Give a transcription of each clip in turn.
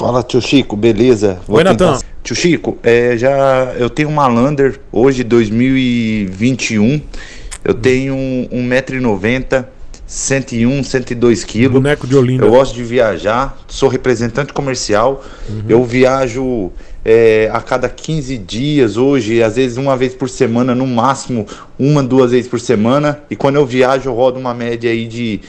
Fala, tio Chico, beleza? Vou Oi, tentar... Natan. Tio Chico, é, já eu tenho uma Lander hoje, 2021. Eu tenho 1,90m, 101, 102 quilos. Boneco de Olinda. Eu gosto de viajar, sou representante comercial. Uhum. Eu viajo é, a cada 15 dias hoje, às vezes uma vez por semana, no máximo uma, duas vezes por semana. E quando eu viajo, eu rodo uma média aí de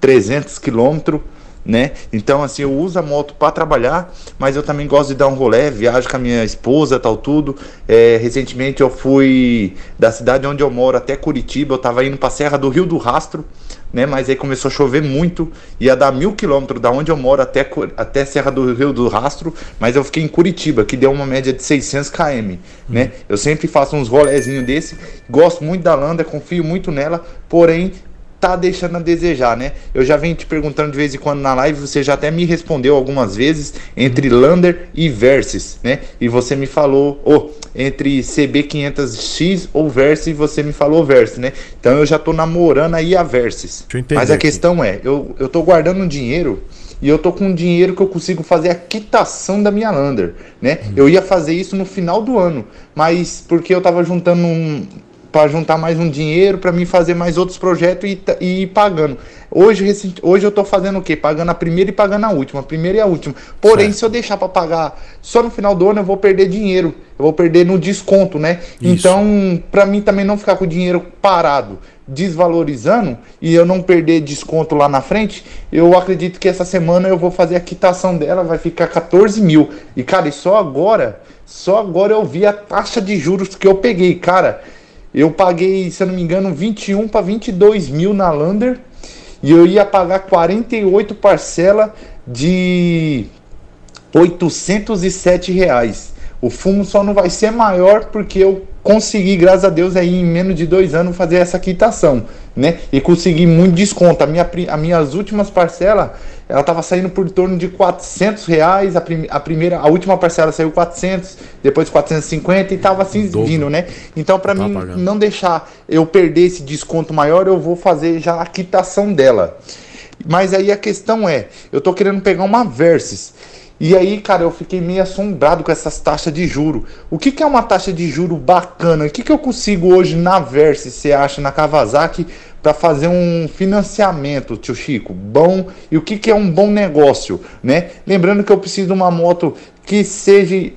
300 quilômetros né? Então, assim, eu uso a moto para trabalhar, mas eu também gosto de dar um rolê, viajo com a minha esposa, tal, tudo. É, recentemente eu fui da cidade onde eu moro até Curitiba, eu tava indo pra Serra do Rio do Rastro, né? Mas aí começou a chover muito, ia dar mil quilômetros da onde eu moro até, até Serra do Rio do Rastro, mas eu fiquei em Curitiba, que deu uma média de 600 km, né? Hum. Eu sempre faço uns rolezinhos desse, gosto muito da Landa, confio muito nela, porém tá deixando a desejar, né? Eu já venho te perguntando de vez em quando na live, você já até me respondeu algumas vezes entre uhum. Lander e Versus, né? E você me falou, oh, entre CB500X ou Versus, e você me falou Versus, né? Então eu já tô namorando aí a Versus. Mas a questão é, eu, eu tô guardando dinheiro e eu tô com dinheiro que eu consigo fazer a quitação da minha Lander, né? Uhum. Eu ia fazer isso no final do ano, mas porque eu tava juntando um, para juntar mais um dinheiro para mim fazer mais outros projetos e, tá, e ir pagando. Hoje, recente, hoje eu estou fazendo o quê? Pagando a primeira e pagando a última, a primeira e a última. Porém, certo. se eu deixar para pagar só no final do ano, eu vou perder dinheiro, eu vou perder no desconto, né? Isso. Então, para mim também não ficar com o dinheiro parado, desvalorizando e eu não perder desconto lá na frente, eu acredito que essa semana eu vou fazer a quitação dela, vai ficar 14 mil. E cara, e só agora, só agora eu vi a taxa de juros que eu peguei, cara. Eu paguei, se eu não me engano, 21 para 22 mil na Lander e eu ia pagar 48 parcela de 807 reais. O fumo só não vai ser maior porque eu consegui, graças a Deus, aí em menos de dois anos fazer essa quitação, né? E consegui muito desconto. A minha, as minhas últimas parcelas ela estava saindo por torno de 400 reais, a, prim a, primeira, a última parcela saiu 400, depois 450 e estava assim Dobro. vindo, né? Então para tá mim pagando. não deixar eu perder esse desconto maior, eu vou fazer já a quitação dela. Mas aí a questão é, eu tô querendo pegar uma Versys. E aí, cara, eu fiquei meio assombrado com essas taxas de juro. O que, que é uma taxa de juro bacana? O que, que eu consigo hoje na Versys, você acha, na Kawasaki, para fazer um financiamento, tio Chico, bom. E o que, que é um bom negócio, né? Lembrando que eu preciso de uma moto que seja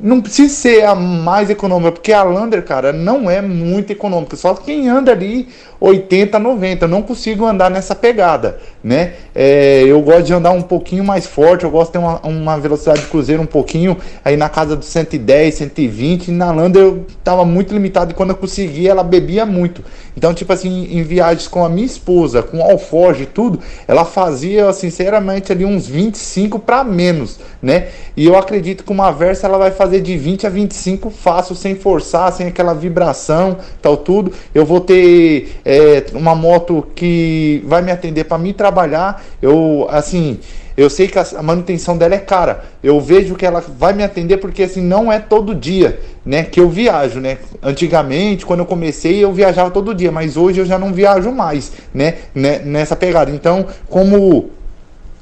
não precisa ser a mais econômica, porque a Lander, cara, não é muito econômica. Só quem anda ali 80, 90. Eu não consigo andar nessa pegada, né? É, eu gosto de andar um pouquinho mais forte, eu gosto de ter uma, uma velocidade de cruzeiro um pouquinho aí na casa dos 110, 120. Na Landa eu tava muito limitado e quando eu conseguia ela bebia muito. Então, tipo assim, em viagens com a minha esposa, com alforge e tudo, ela fazia, sinceramente, ali uns 25 para menos, né? E eu acredito que uma Versa ela vai fazer de 20 a 25 fácil, sem forçar, sem aquela vibração, tal tudo. Eu vou ter é, uma moto que vai me atender para me trabalhar. Eu, assim, eu sei que a manutenção dela é cara. Eu vejo que ela vai me atender porque assim não é todo dia, né, que eu viajo, né? Antigamente, quando eu comecei, eu viajava todo dia, mas hoje eu já não viajo mais, né, né nessa pegada. Então, como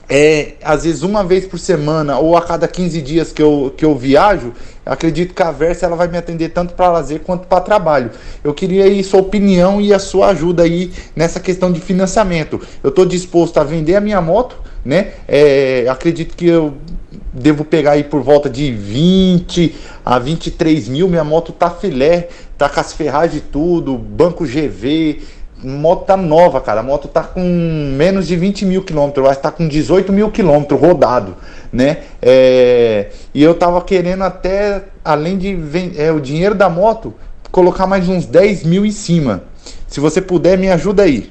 é, às vezes uma vez por semana ou a cada 15 dias que eu, que eu viajo, acredito que a Versa ela vai me atender tanto para lazer quanto para trabalho. Eu queria aí sua opinião e a sua ajuda aí nessa questão de financiamento. Eu estou disposto a vender a minha moto, né? É, acredito que eu devo pegar aí por volta de 20 a 23 mil. Minha moto tá filé, tá com as ferragens tudo, banco GV, moto tá nova, cara. A moto tá com menos de 20 mil quilômetros. Acho tá com 18 mil quilômetros rodado, né? É, e eu tava querendo até, além de é, o dinheiro da moto, colocar mais uns 10 mil em cima. Se você puder, me ajuda aí.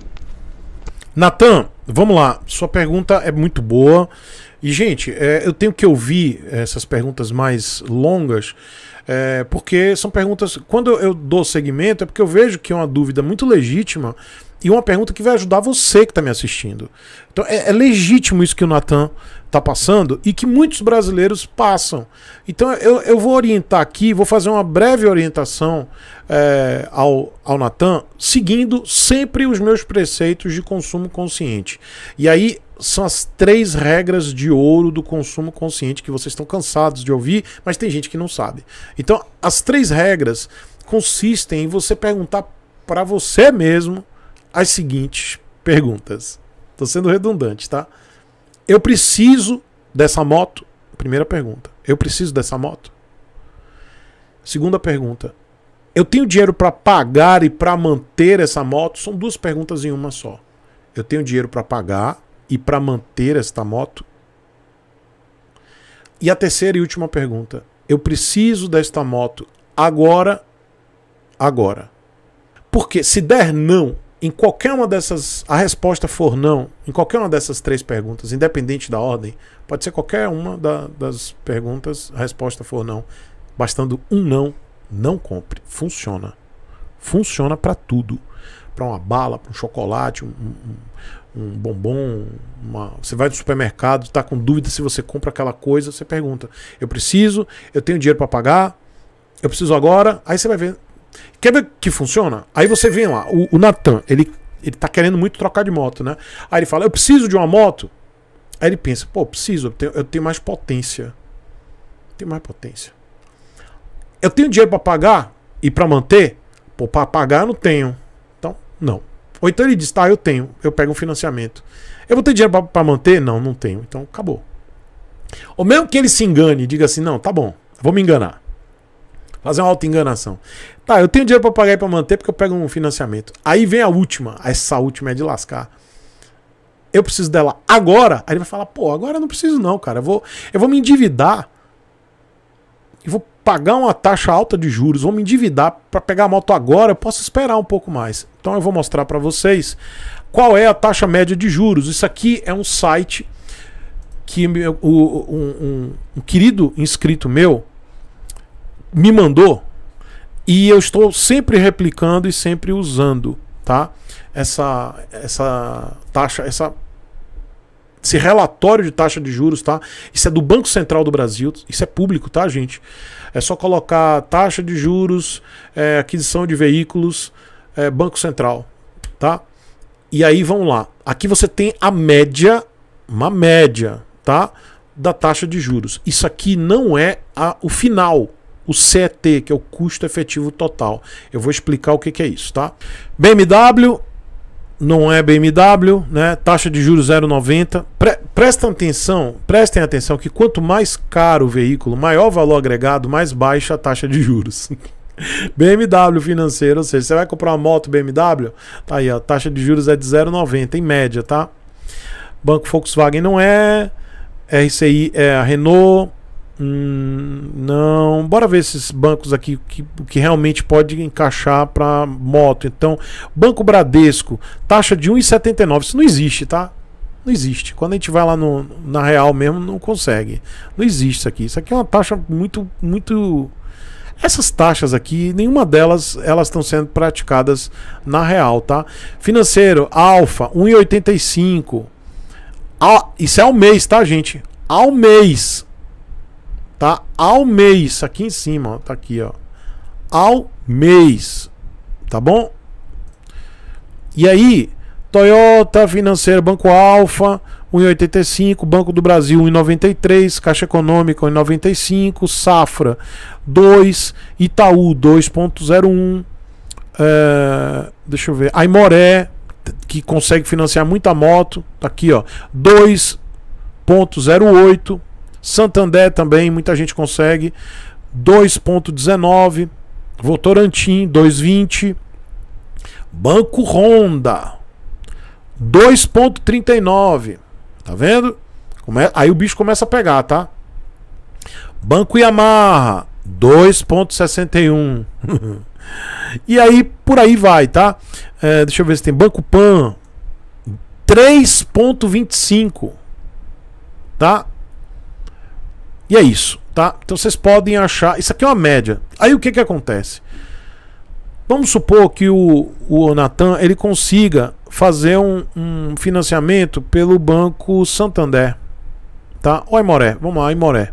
Natan, vamos lá. Sua pergunta é muito boa. E, gente, é, eu tenho que ouvir essas perguntas mais longas, é, porque são perguntas. Quando eu dou segmento, é porque eu vejo que é uma dúvida muito legítima e uma pergunta que vai ajudar você que está me assistindo. Então, é, é legítimo isso que o Natan está passando e que muitos brasileiros passam. Então, eu, eu vou orientar aqui, vou fazer uma breve orientação é, ao, ao Natan, seguindo sempre os meus preceitos de consumo consciente. E aí, são as três regras de ouro do consumo consciente que vocês estão cansados de ouvir, mas tem gente que não sabe. Então, as três regras consistem em você perguntar para você mesmo as seguintes perguntas. Estou sendo redundante, tá? Eu preciso dessa moto? Primeira pergunta. Eu preciso dessa moto? Segunda pergunta. Eu tenho dinheiro para pagar e para manter essa moto? São duas perguntas em uma só. Eu tenho dinheiro para pagar e para manter esta moto? E a terceira e última pergunta: eu preciso desta moto agora, agora. Porque se der não, em qualquer uma dessas, a resposta for não, em qualquer uma dessas três perguntas, independente da ordem, pode ser qualquer uma da, das perguntas, a resposta for não, bastando um não, não compre. Funciona. Funciona para tudo. Para uma bala, para um chocolate, um, um, um bombom, uma... você vai no supermercado, está com dúvida se você compra aquela coisa, você pergunta: eu preciso, eu tenho dinheiro para pagar, eu preciso agora. Aí você vai ver. Quer ver que funciona? Aí você vem lá, o, o Natan, ele, ele tá querendo muito trocar de moto, né? Aí ele fala: eu preciso de uma moto. Aí ele pensa: pô, eu preciso, eu tenho, eu tenho mais potência. Eu tenho mais potência. Eu tenho dinheiro para pagar e para manter? Pô, para pagar eu não tenho. Então, não. Ou então ele diz: tá, eu tenho, eu pego um financiamento. Eu vou ter dinheiro para manter? Não, não tenho. Então acabou. Ou mesmo que ele se engane e diga assim: não, tá bom, vou me enganar. Fazer uma auto-enganação. Tá, eu tenho dinheiro para pagar e para manter porque eu pego um financiamento. Aí vem a última, essa última é de lascar. Eu preciso dela agora. Aí ele vai falar: pô, agora eu não preciso, não, cara. Eu vou, eu vou me endividar e vou pagar uma taxa alta de juros, vou me endividar para pegar a moto agora, eu posso esperar um pouco mais. Então eu vou mostrar para vocês qual é a taxa média de juros. Isso aqui é um site que o, um, um, um querido inscrito meu me mandou e eu estou sempre replicando e sempre usando, tá? Essa essa taxa, essa esse relatório de taxa de juros, tá? Isso é do Banco Central do Brasil, isso é público, tá, gente? É só colocar taxa de juros, é, aquisição de veículos, é, Banco Central, tá? E aí vamos lá. Aqui você tem a média, uma média, tá? Da taxa de juros. Isso aqui não é a, o final, o CET, que é o custo efetivo total. Eu vou explicar o que, que é isso, tá? BMW não é BMW, né? Taxa de juros 0,90. prestem atenção, prestem atenção que quanto mais caro o veículo, maior valor agregado, mais baixa a taxa de juros. BMW financeiro, ou seja, você vai comprar uma moto BMW, tá aí, a taxa de juros é de 0,90 em média, tá? Banco Volkswagen não é, RCI é a Renault, Hum, não. Bora ver esses bancos aqui que, que realmente pode encaixar para moto. Então, Banco Bradesco, taxa de 1,79. Isso não existe, tá? Não existe. Quando a gente vai lá no, na real mesmo, não consegue. Não existe isso aqui. Isso aqui é uma taxa muito, muito. Essas taxas aqui, nenhuma delas elas estão sendo praticadas na real, tá? Financeiro, Alfa, 1,85. Isso é ao mês, tá, gente? Ao mês, tá? Ao mês, aqui em cima, ó, tá aqui, ó. Ao mês, tá bom? E aí, Toyota, Financeira, Banco Alfa, 1,85, Banco do Brasil 1,93, Caixa Econômica 1,95, Safra 2, Itaú 2,01, é, eh, deixa eu ver, Aimoré, que consegue financiar muita moto, tá aqui ó, 2,08, Santander também, muita gente consegue. 2,19. Votorantim, 2,20. Banco Honda, 2,39. Tá vendo? Come... Aí o bicho começa a pegar, tá? Banco Yamaha, 2,61. e aí, por aí vai, tá? É, deixa eu ver se tem Banco Pan, 3,25. Tá? E é isso, tá? Então vocês podem achar. Isso aqui é uma média. Aí o que, que acontece? Vamos supor que o, o Natan ele consiga fazer um, um, financiamento pelo Banco Santander. Tá? Oi, Moré. vamos lá, Moré.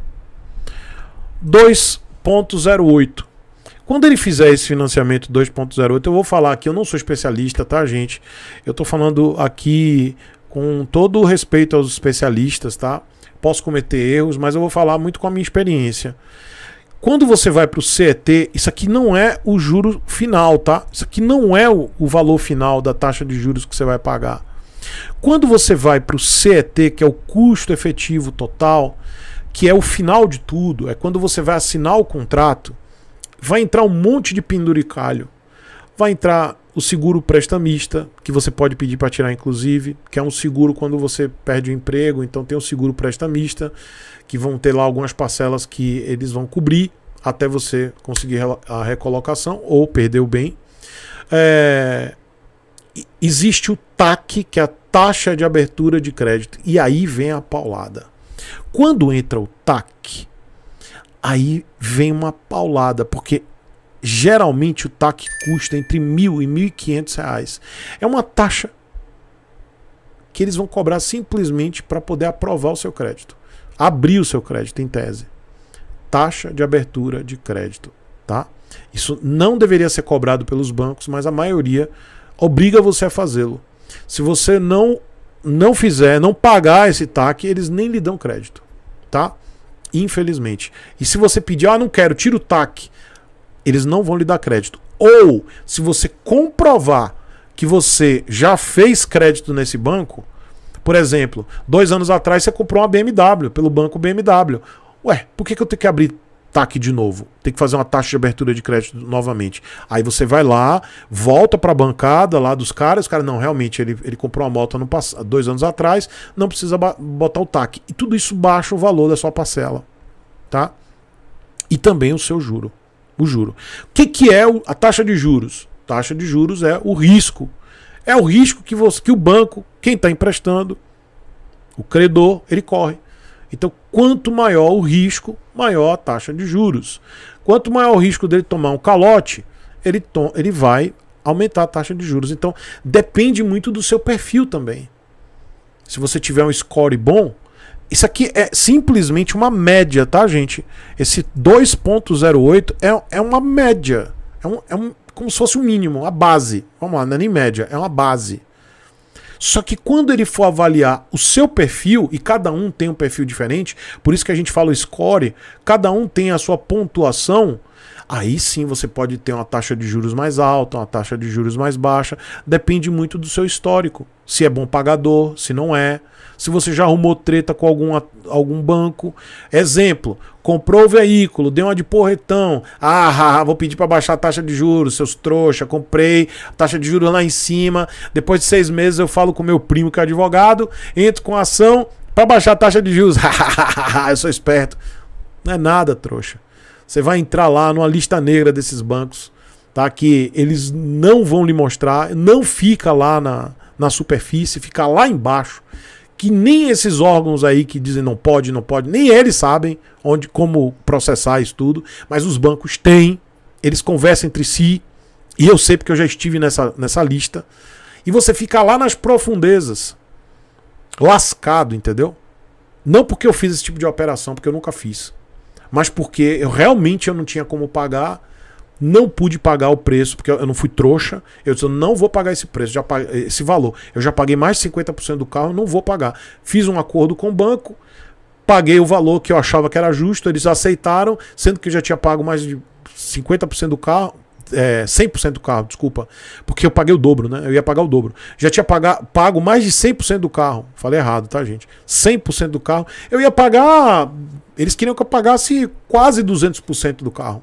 2.08. Quando ele fizer esse financiamento 2.08, eu vou falar aqui, eu não sou especialista, tá, gente? Eu tô falando aqui com todo o respeito aos especialistas, tá? posso cometer erros, mas eu vou falar muito com a minha experiência. Quando você vai para o CET, isso aqui não é o juro final, tá? Isso aqui não é o, o valor final da taxa de juros que você vai pagar. Quando você vai para o CET, que é o custo efetivo total, que é o final de tudo, é quando você vai assinar o contrato, vai entrar um monte de penduricalho. Vai entrar o seguro prestamista, que você pode pedir para tirar, inclusive, que é um seguro quando você perde o emprego. Então, tem o um seguro prestamista, que vão ter lá algumas parcelas que eles vão cobrir até você conseguir a recolocação ou perder o bem. É... Existe o TAC, que é a taxa de abertura de crédito. E aí vem a paulada. Quando entra o TAC, aí vem uma paulada, porque Geralmente o TAC custa entre mil e mil e quinhentos reais. É uma taxa que eles vão cobrar simplesmente para poder aprovar o seu crédito, abrir o seu crédito em tese. Taxa de abertura de crédito, tá? Isso não deveria ser cobrado pelos bancos, mas a maioria obriga você a fazê-lo. Se você não não fizer, não pagar esse TAC, eles nem lhe dão crédito, tá? Infelizmente. E se você pedir, ah, não quero, tira o TAC eles não vão lhe dar crédito. Ou, se você comprovar que você já fez crédito nesse banco, por exemplo, dois anos atrás você comprou uma BMW pelo banco BMW. Ué, por que, que eu tenho que abrir TAC de novo? Tem que fazer uma taxa de abertura de crédito novamente. Aí você vai lá, volta para a bancada lá dos caras. Os caras, não, realmente, ele, ele comprou uma moto no, dois anos atrás, não precisa botar o TAC. E tudo isso baixa o valor da sua parcela. Tá? E também o seu juro o juro. O que, que é a taxa de juros? Taxa de juros é o risco. É o risco que, você, que o banco, quem está emprestando, o credor, ele corre. Então, quanto maior o risco, maior a taxa de juros. Quanto maior o risco dele tomar um calote, ele, to ele vai aumentar a taxa de juros. Então, depende muito do seu perfil também. Se você tiver um score bom, isso aqui é simplesmente uma média, tá, gente? Esse 2.08 é, é uma média. É, um, é um, como se fosse o um mínimo, a base. Vamos lá, não é nem média, é uma base. Só que quando ele for avaliar o seu perfil, e cada um tem um perfil diferente, por isso que a gente fala o score, cada um tem a sua pontuação Aí sim você pode ter uma taxa de juros mais alta, uma taxa de juros mais baixa. Depende muito do seu histórico. Se é bom pagador, se não é. Se você já arrumou treta com algum, algum banco. Exemplo, comprou o veículo, deu uma de porretão. Ah, vou pedir para baixar a taxa de juros, seus trouxa, comprei, taxa de juros lá em cima. Depois de seis meses eu falo com meu primo que é advogado, entro com a ação para baixar a taxa de juros. eu sou esperto. Não é nada, trouxa. Você vai entrar lá numa lista negra desses bancos, tá? Que eles não vão lhe mostrar, não fica lá na, na superfície, fica lá embaixo. Que nem esses órgãos aí que dizem não pode, não pode, nem eles sabem onde como processar isso tudo, mas os bancos têm, eles conversam entre si, e eu sei porque eu já estive nessa, nessa lista. E você fica lá nas profundezas, lascado, entendeu? Não porque eu fiz esse tipo de operação, porque eu nunca fiz mas porque eu realmente eu não tinha como pagar. Não pude pagar o preço, porque eu não fui trouxa. Eu disse, eu não vou pagar esse preço, já paguei, esse valor. Eu já paguei mais de 50% do carro, não vou pagar. Fiz um acordo com o banco, paguei o valor que eu achava que era justo, eles aceitaram, sendo que eu já tinha pago mais de 50% do carro, é, 100% do carro, desculpa, porque eu paguei o dobro, né? Eu ia pagar o dobro. Já tinha pagar, pago mais de 100% do carro. Falei errado, tá, gente? 100% do carro. Eu ia pagar eles queriam que eu pagasse quase 200% do carro,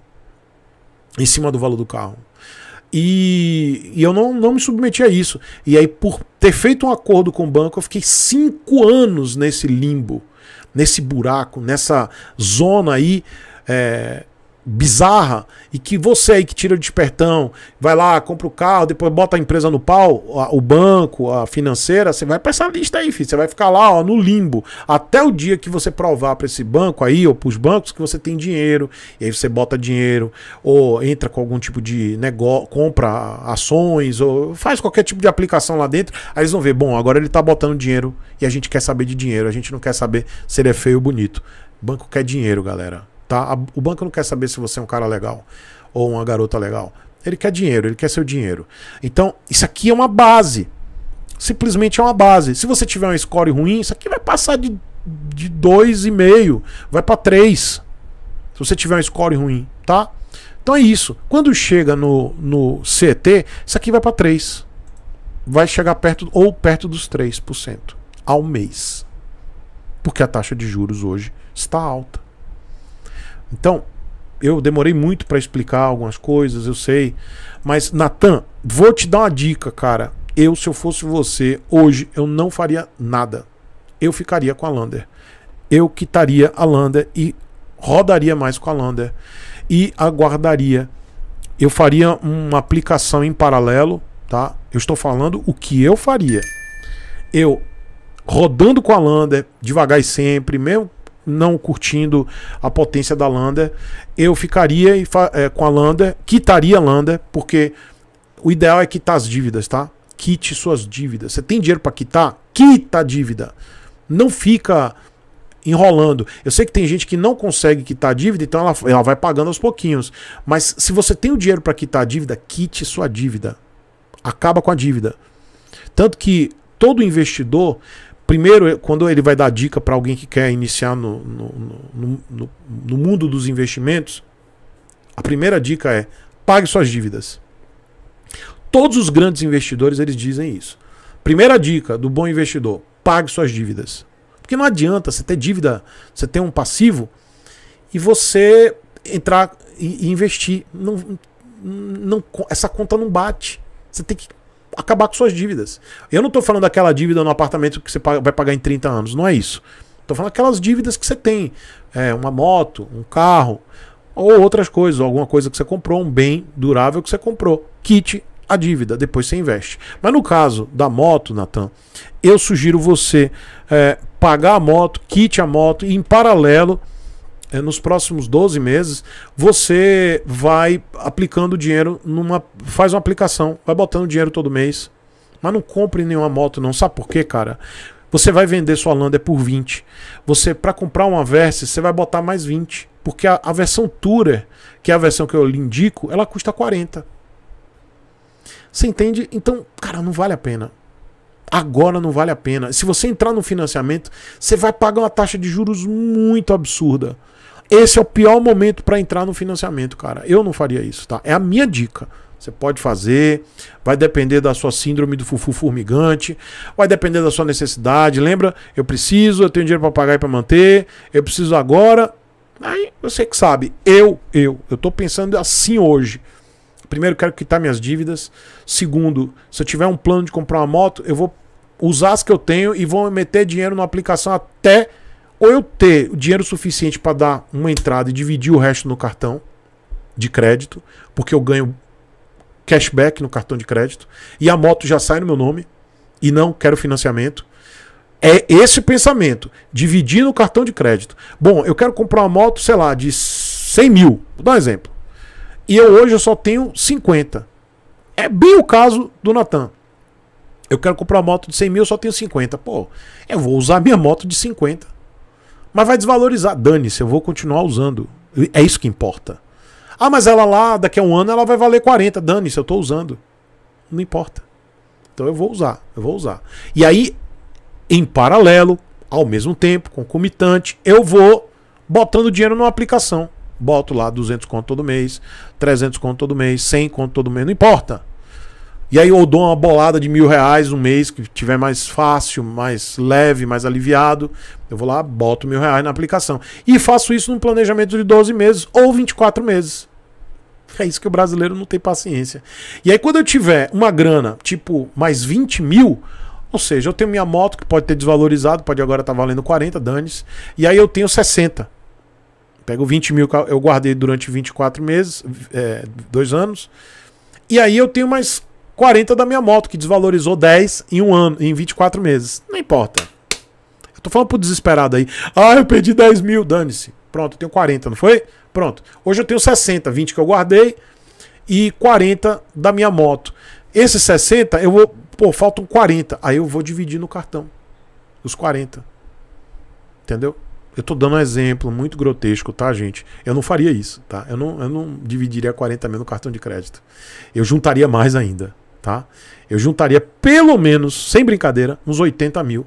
em cima do valor do carro. E, e, eu não, não me submeti a isso. E aí, por ter feito um acordo com o banco, eu fiquei cinco anos nesse limbo, nesse buraco, nessa zona aí. É, bizarra e que você aí que tira o despertão, vai lá, compra o carro, depois bota a empresa no pau, a, o banco, a financeira, você vai para essa lista aí, filho. Você vai ficar lá, ó, no limbo, até o dia que você provar para esse banco aí ou para os bancos que você tem dinheiro, e aí você bota dinheiro ou entra com algum tipo de negócio, compra ações ou faz qualquer tipo de aplicação lá dentro, aí eles vão ver, bom, agora ele tá botando dinheiro e a gente quer saber de dinheiro, a gente não quer saber se ele é feio ou bonito. Banco quer dinheiro, galera. Tá? O banco não quer saber se você é um cara legal ou uma garota legal. Ele quer dinheiro, ele quer seu dinheiro. Então, isso aqui é uma base. Simplesmente é uma base. Se você tiver um score ruim, isso aqui vai passar de, de 2,5, vai para 3. Se você tiver um score ruim, tá? Então é isso. Quando chega no, no CET, isso aqui vai para 3. Vai chegar perto ou perto dos 3% ao mês. Porque a taxa de juros hoje está alta. Então, eu demorei muito para explicar algumas coisas, eu sei. Mas, Natan, vou te dar uma dica, cara. Eu, se eu fosse você, hoje eu não faria nada. Eu ficaria com a Lander. Eu quitaria a Lander e rodaria mais com a Lander. E aguardaria. Eu faria uma aplicação em paralelo, tá? Eu estou falando o que eu faria. Eu rodando com a Lander, devagar e sempre, mesmo não curtindo a potência da Lander, eu ficaria eh, com a Lander, quitaria a Lander, porque o ideal é quitar as dívidas, tá? Quite suas dívidas. Você tem dinheiro para quitar? Quita a dívida. Não fica enrolando. Eu sei que tem gente que não consegue quitar a dívida, então ela, ela vai pagando aos pouquinhos. Mas se você tem o dinheiro para quitar a dívida, quite sua dívida. Acaba com a dívida. Tanto que todo investidor Primeiro, quando ele vai dar dica para alguém que quer iniciar no, no, no, no, no mundo dos investimentos, a primeira dica é pague suas dívidas. Todos os grandes investidores eles dizem isso. Primeira dica do bom investidor: pague suas dívidas. Porque não adianta você ter dívida, você ter um passivo e você entrar e investir. Não, não, essa conta não bate. Você tem que acabar com suas dívidas. Eu não estou falando daquela dívida no apartamento que você vai pagar em 30 anos, não é isso. Estou falando aquelas dívidas que você tem. É, uma moto, um carro, ou outras coisas, ou alguma coisa que você comprou, um bem durável que você comprou. Quite a dívida, depois você investe. Mas no caso da moto, Natan, eu sugiro você é, pagar a moto, quite a moto e, em paralelo, eh, nos próximos 12 meses, você vai aplicando dinheiro numa. faz uma aplicação, vai botando dinheiro todo mês. Mas não compre nenhuma moto, não. Sabe por quê, cara? Você vai vender sua Lander é por 20. Você, para comprar uma Versa, você vai botar mais 20. Porque a, a versão Tourer, que é a versão que eu lhe indico, ela custa 40. Você entende? Então, cara, não vale a pena agora não vale a pena. Se você entrar no financiamento, você vai pagar uma taxa de juros muito absurda. Esse é o pior momento para entrar no financiamento, cara. Eu não faria isso, tá? É a minha dica. Você pode fazer, vai depender da sua síndrome do fufu formigante, vai depender da sua necessidade. Lembra? Eu preciso, eu tenho dinheiro para pagar e para manter, eu preciso agora. Aí você que sabe. Eu, eu, eu tô pensando assim hoje. Primeiro, quero quitar minhas dívidas. Segundo, se eu tiver um plano de comprar uma moto, eu vou usar as que eu tenho e vou meter dinheiro na aplicação até ou eu ter o dinheiro suficiente para dar uma entrada e dividir o resto no cartão de crédito, porque eu ganho cashback no cartão de crédito, e a moto já sai no meu nome, e não quero financiamento. É esse pensamento, dividir no cartão de crédito. Bom, eu quero comprar uma moto, sei lá, de 100 mil, vou dar um exemplo. E eu hoje eu só tenho 50. É bem o caso do Natan. Eu quero comprar uma moto de 100 mil, eu só tenho 50. Pô, eu vou usar minha moto de 50 mas vai desvalorizar. Dane-se, eu vou continuar usando. É isso que importa. Ah, mas ela lá, daqui a um ano, ela vai valer 40. Dane-se, eu estou usando. Não importa. Então eu vou usar, eu vou usar. E aí, em paralelo, ao mesmo tempo, concomitante, eu vou botando dinheiro numa aplicação. Boto lá 200 conto todo mês, 300 conto todo mês, 100 conto todo mês, não importa. E aí eu dou uma bolada de mil reais no mês, que tiver mais fácil, mais leve, mais aliviado. Eu vou lá, boto mil reais na aplicação. E faço isso num planejamento de 12 meses ou 24 meses. É isso que o brasileiro não tem paciência. E aí quando eu tiver uma grana, tipo, mais 20 mil... Ou seja, eu tenho minha moto que pode ter desvalorizado, pode agora estar tá valendo 40, danes. E aí eu tenho 60. Pego 20 mil que eu guardei durante 24 meses, é, dois anos. E aí eu tenho mais 40 da minha moto, que desvalorizou 10 em um ano, em 24 meses. Não importa. Eu tô falando pro desesperado aí. Ah, eu perdi 10 mil, dane-se. Pronto, eu tenho 40, não foi? Pronto. Hoje eu tenho 60, 20 que eu guardei e 40 da minha moto. Esses 60, eu vou. Pô, faltam 40. Aí eu vou dividir no cartão. Os 40. Entendeu? Eu tô dando um exemplo muito grotesco, tá, gente? Eu não faria isso, tá? Eu não, eu não dividiria 40 mil no cartão de crédito. Eu juntaria mais ainda tá? Eu juntaria pelo menos, sem brincadeira, uns 80 mil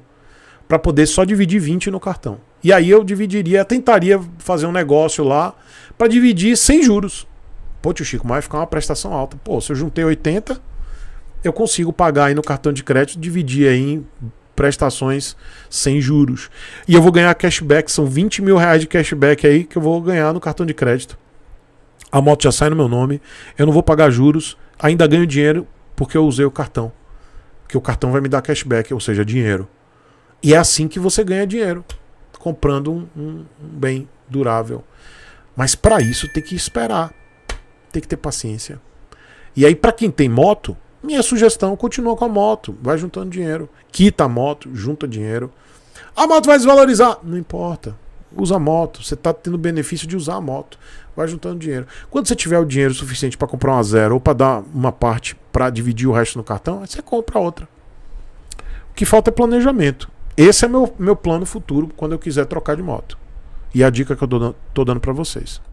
para poder só dividir 20 no cartão. E aí eu dividiria, tentaria fazer um negócio lá para dividir sem juros. Pô, tio Chico, mas vai ficar uma prestação alta. Pô, se eu juntei 80, eu consigo pagar aí no cartão de crédito, dividir aí em prestações sem juros. E eu vou ganhar cashback, são 20 mil reais de cashback aí que eu vou ganhar no cartão de crédito. A moto já sai no meu nome, eu não vou pagar juros, ainda ganho dinheiro porque eu usei o cartão. Porque o cartão vai me dar cashback, ou seja, dinheiro. E é assim que você ganha dinheiro, comprando um, um, um bem durável. Mas para isso tem que esperar, tem que ter paciência. E aí, para quem tem moto, minha sugestão, continua com a moto, vai juntando dinheiro, quita a moto, junta dinheiro. A moto vai desvalorizar, não importa usa a moto. Você está tendo benefício de usar a moto. Vai juntando dinheiro. Quando você tiver o dinheiro suficiente para comprar uma zero ou para dar uma parte para dividir o resto no cartão, você compra outra. O que falta é planejamento. Esse é meu, meu plano futuro quando eu quiser trocar de moto. E a dica que eu estou dando para vocês.